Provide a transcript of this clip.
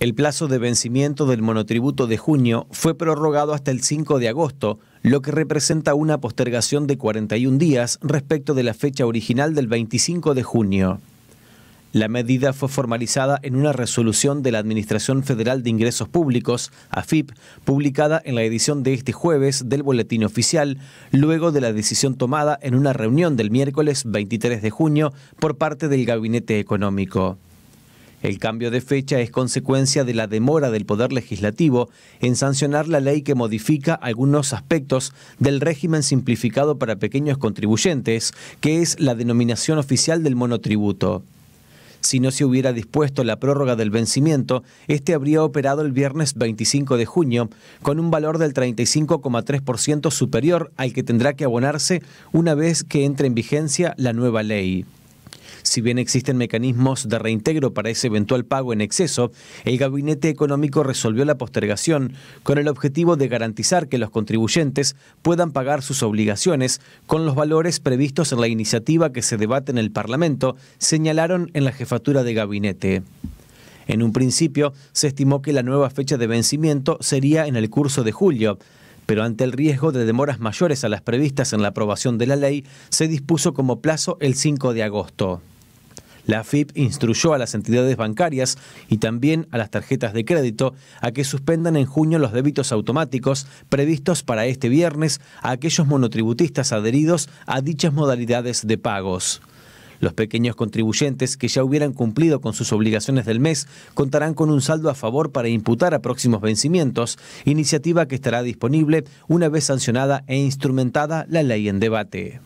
El plazo de vencimiento del monotributo de junio fue prorrogado hasta el 5 de agosto, lo que representa una postergación de 41 días respecto de la fecha original del 25 de junio. La medida fue formalizada en una resolución de la Administración Federal de Ingresos Públicos, AFIP, publicada en la edición de este jueves del Boletín Oficial, luego de la decisión tomada en una reunión del miércoles 23 de junio por parte del Gabinete Económico. El cambio de fecha es consecuencia de la demora del Poder Legislativo en sancionar la ley que modifica algunos aspectos del régimen simplificado para pequeños contribuyentes, que es la denominación oficial del monotributo. Si no se hubiera dispuesto la prórroga del vencimiento, este habría operado el viernes 25 de junio, con un valor del 35,3% superior al que tendrá que abonarse una vez que entre en vigencia la nueva ley si bien existen mecanismos de reintegro para ese eventual pago en exceso, el Gabinete Económico resolvió la postergación con el objetivo de garantizar que los contribuyentes puedan pagar sus obligaciones con los valores previstos en la iniciativa que se debate en el Parlamento, señalaron en la jefatura de gabinete. En un principio se estimó que la nueva fecha de vencimiento sería en el curso de julio, pero ante el riesgo de demoras mayores a las previstas en la aprobación de la ley, se dispuso como plazo el 5 de agosto. La Fip instruyó a las entidades bancarias y también a las tarjetas de crédito a que suspendan en junio los débitos automáticos previstos para este viernes a aquellos monotributistas adheridos a dichas modalidades de pagos. Los pequeños contribuyentes que ya hubieran cumplido con sus obligaciones del mes contarán con un saldo a favor para imputar a próximos vencimientos, iniciativa que estará disponible una vez sancionada e instrumentada la ley en debate.